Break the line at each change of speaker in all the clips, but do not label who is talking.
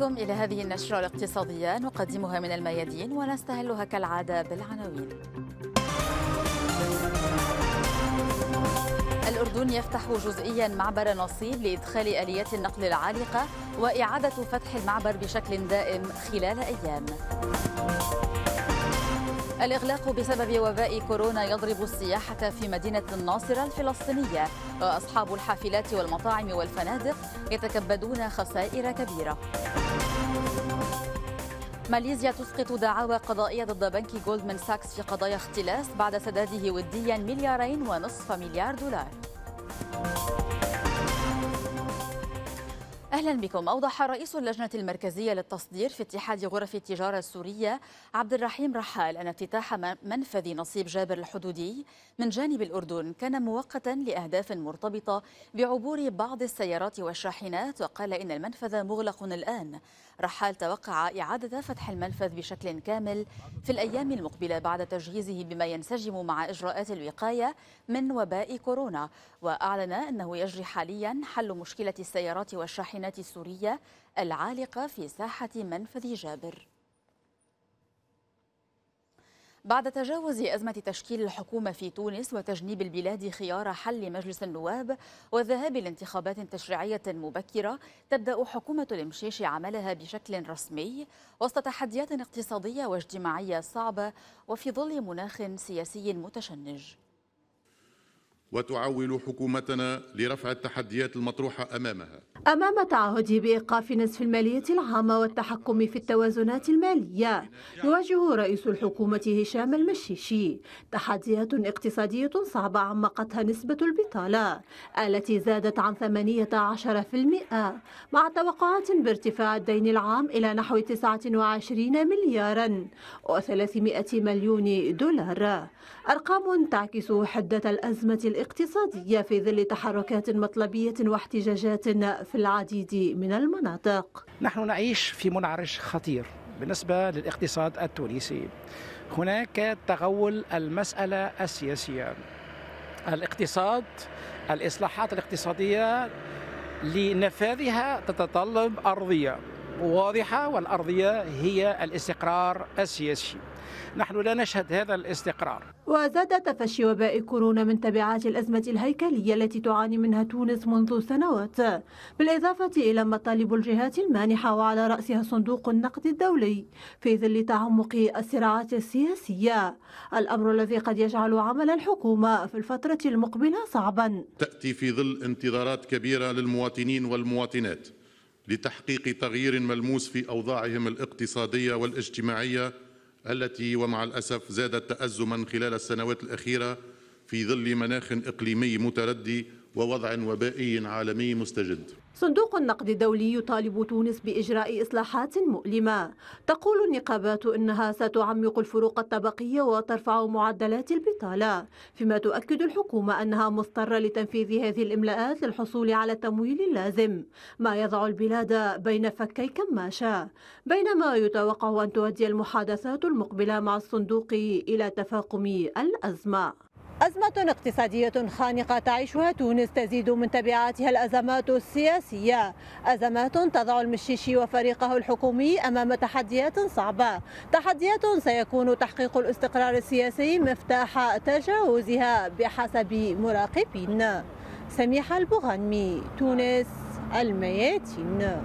بكم إلى هذه النشرة الاقتصادية نقدمها من الميادين ونستهلها كالعادة بالعناوين الأردن يفتح جزئيا معبر نصيب لإدخال آليات النقل العالقة وإعادة فتح المعبر بشكل دائم خلال أيام الإغلاق بسبب وباء كورونا يضرب السياحة في مدينة الناصرة الفلسطينية وأصحاب الحافلات والمطاعم والفنادق يتكبدون خسائر كبيرة ماليزيا تسقط دعاوى قضائية ضد بنك جولدمان ساكس في قضايا اختلاس بعد سداده وديا مليارين ونصف مليار دولار أهلا بكم أوضح رئيس اللجنة المركزية للتصدير في اتحاد غرف التجارة السورية عبد الرحيم رحال أن افتتاح منفذ نصيب جابر الحدودي من جانب الأردن كان مؤقتا لأهداف مرتبطة بعبور بعض السيارات والشاحنات وقال إن المنفذ مغلق الآن رحال توقع إعادة فتح المنفذ بشكل كامل في الأيام المقبلة بعد تجهيزه بما ينسجم مع إجراءات الوقاية من وباء كورونا وأعلن أنه يجري حاليا حل مشكلة السيارات والشاحنات الحيوانات السورية العالقة في ساحة منفذ جابر بعد تجاوز أزمة تشكيل الحكومة في تونس وتجنيب البلاد خيار حل مجلس النواب والذهاب لانتخابات تشريعية مبكرة تبدأ حكومة المشيش عملها بشكل رسمي وسط تحديات اقتصادية واجتماعية صعبة وفي ظل مناخ سياسي متشنج
وتعول حكومتنا لرفع التحديات المطروحة أمامها
أمام تعهده بإيقاف نزف المالية العامة والتحكم في التوازنات المالية يواجه رئيس الحكومة هشام المشيشي تحديات اقتصادية صعبة عمقتها نسبة البطالة التي زادت عن 18% مع توقعات بارتفاع الدين العام إلى نحو 29 مليارا و300 مليون دولار أرقام تعكس حدة الأزمة الإقتصادية الاقتصادية في ظل تحركات مطلبية واحتجاجات في العديد من المناطق نحن نعيش
في منعرج خطير بالنسبة للاقتصاد التونسي هناك تغول المسألة السياسية الاقتصاد الإصلاحات الاقتصادية لنفاذها تتطلب أرضية واضحة والأرضية هي الاستقرار السياسي نحن لا نشهد هذا الاستقرار
وزاد تفشي وباء كورونا من تبعات الأزمة الهيكلية التي تعاني منها تونس منذ سنوات بالإضافة إلى مطالب الجهات المانحة وعلى رأسها صندوق النقد الدولي في ظل تعمق الصراعات السياسية الأمر الذي قد يجعل عمل الحكومة في الفترة المقبلة صعبا
تأتي في ظل انتظارات كبيرة للمواطنين والمواطنات لتحقيق تغيير ملموس في أوضاعهم الاقتصادية والاجتماعية التي ومع الأسف زادت تأزما خلال السنوات الأخيرة في ظل مناخ إقليمي متردي ووضع وبائي عالمي مستجد
صندوق النقد الدولي يطالب تونس بإجراء إصلاحات مؤلمة تقول النقابات إنها ستعمق الفروق الطبقية وترفع معدلات البطالة فيما تؤكد الحكومة أنها مضطرة لتنفيذ هذه الإملاءات للحصول على التمويل اللازم ما يضع البلاد بين فكي كماشة بينما يتوقع أن تؤدي المحادثات المقبلة مع الصندوق إلى تفاقم الأزمة أزمة اقتصادية خانقة تعيشها تونس تزيد من تبعاتها الأزمات السياسية أزمات تضع المشيشي وفريقه الحكومي أمام تحديات صعبة تحديات سيكون تحقيق الاستقرار السياسي مفتاح تجاوزها بحسب مراقبين سميحة البغنمي تونس
الميادين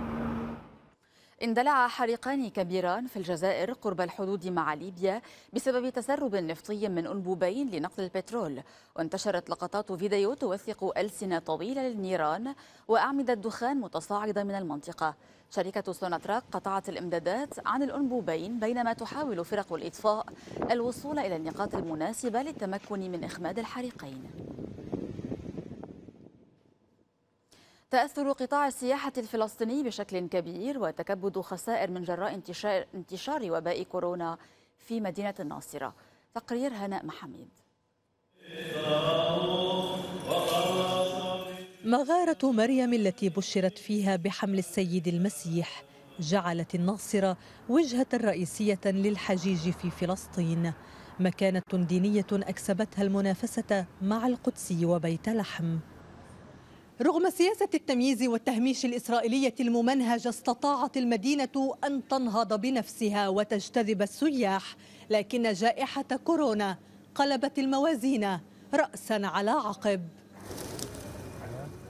اندلع حريقان كبيران في الجزائر قرب الحدود مع ليبيا بسبب تسرب نفطي من أنبوبين لنقل البترول وانتشرت لقطات فيديو توثق ألسنة طويلة للنيران وأعمدة دخان متصاعدة من المنطقة شركة سوناتراك قطعت الإمدادات عن الأنبوبين بينما تحاول فرق الإطفاء الوصول إلى النقاط المناسبة للتمكن من إخماد الحريقين تأثر قطاع السياحة الفلسطيني بشكل كبير وتكبد خسائر من جراء انتشار, انتشار وباء كورونا في مدينة الناصرة تقرير هناء محميد مغارة
مريم التي بشرت فيها بحمل السيد المسيح جعلت الناصرة وجهة رئيسية للحجيج في فلسطين مكانة دينية أكسبتها المنافسة مع القدس وبيت لحم رغم سياسة التمييز والتهميش الإسرائيلية الممنهجة استطاعت المدينة أن تنهض بنفسها وتجتذب السياح لكن جائحة كورونا قلبت الموازين رأسا على عقب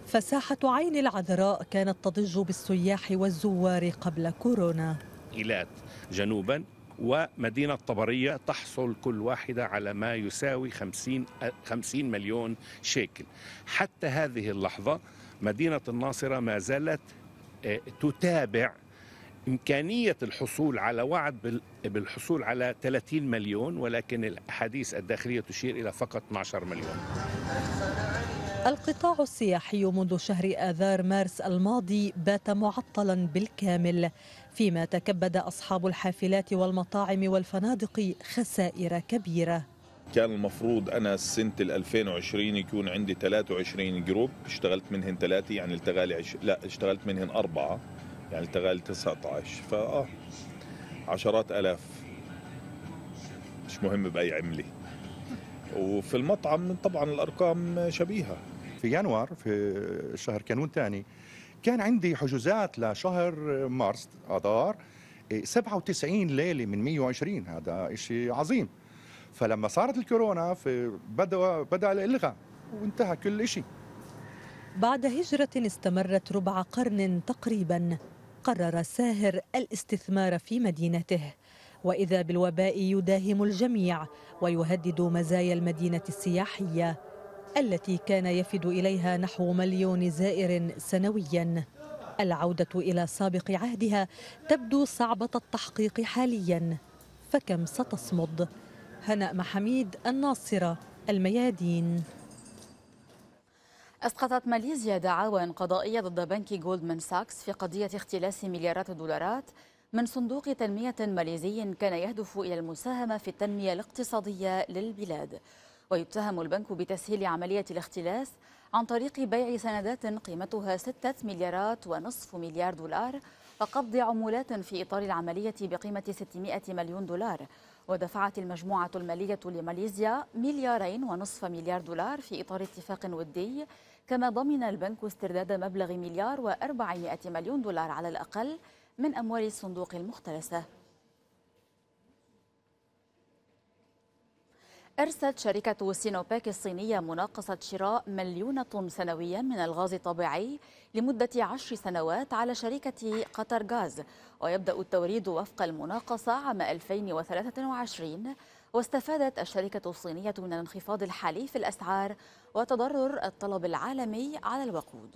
فساحة عين العذراء كانت تضج بالسياح والزوار قبل كورونا إيلات جنوبا ومدينة طبرية تحصل كل واحدة على ما يساوي 50, 50 مليون شيكل حتى هذه اللحظة مدينة الناصرة ما زالت آه، تتابع إمكانية الحصول على وعد بالحصول على 30 مليون ولكن الأحاديث الداخلية تشير إلى فقط 12 مليون القطاع السياحي منذ شهر آذار مارس الماضي بات معطلا بالكامل فيما تكبد أصحاب الحافلات والمطاعم والفنادق خسائر كبيرة كان المفروض أنا سنة 2020 يكون عندي 23 جروب اشتغلت منهن ثلاثة يعني التغالي عش... لا اشتغلت منهن أربعة يعني التغالي 19 فآه عشرات ألاف مش مهم بأي عملة وفي المطعم طبعا الأرقام شبيهة في يناير في شهر كانون ثاني كان عندي حجوزات لشهر مارس اذار 97 إيه، ليله من 120 هذا شيء عظيم فلما صارت الكورونا بدا بدا الغاء وانتهى كل شيء بعد هجرة استمرت ربع قرن تقريبا قرر ساهر الاستثمار في مدينته وإذا بالوباء يداهم الجميع ويهدد مزايا المدينة السياحية التي كان يفد إليها نحو مليون زائر سنوياً العودة إلى سابق عهدها تبدو صعبة التحقيق حالياً فكم ستصمد؟ هناء محميد الناصرة الميادين
أسقطت ماليزيا دعاوى قضائية ضد بنك جولدمان ساكس في قضية اختلاس مليارات الدولارات من صندوق تنمية ماليزي كان يهدف إلى المساهمة في التنمية الاقتصادية للبلاد ويتهم البنك بتسهيل عملية الاختلاس عن طريق بيع سندات قيمتها 6 مليارات ونصف مليار دولار وقبض عمولات في إطار العملية بقيمة 600 مليون دولار ودفعت المجموعة المالية لماليزيا مليارين ونصف مليار دولار في إطار اتفاق ودي كما ضمن البنك استرداد مبلغ مليار و400 مليون دولار على الأقل من أموال الصندوق المختلسة أرست شركة سينوباك الصينية مناقصة شراء مليون طن سنويا من الغاز الطبيعي لمدة عشر سنوات على شركة قطر غاز ويبدأ التوريد وفق المناقصة عام 2023 واستفادت الشركة الصينية من الانخفاض الحالي في الأسعار وتضرر الطلب العالمي على الوقود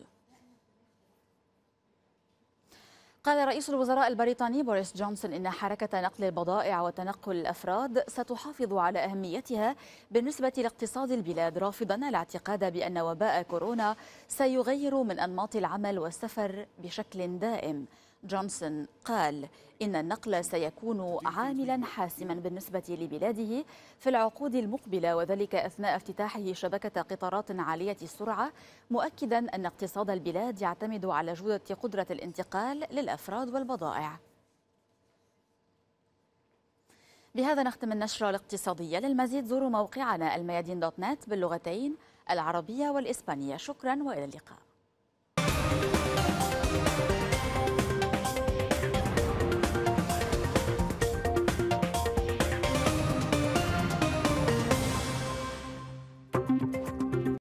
قال رئيس الوزراء البريطاني بوريس جونسون إن حركة نقل البضائع وتنقل الأفراد ستحافظ على أهميتها بالنسبة لاقتصاد البلاد رافضا الاعتقاد بأن وباء كورونا سيغير من أنماط العمل والسفر بشكل دائم جونسون قال إن النقل سيكون عاملا حاسما بالنسبة لبلاده في العقود المقبلة وذلك أثناء افتتاحه شبكة قطارات عالية السرعة مؤكدا أن اقتصاد البلاد يعتمد على جودة قدرة الانتقال للأفراد والبضائع بهذا نختم النشرة الاقتصادية للمزيد زوروا موقعنا الميادين دوت نت باللغتين العربية والإسبانية شكرا وإلى اللقاء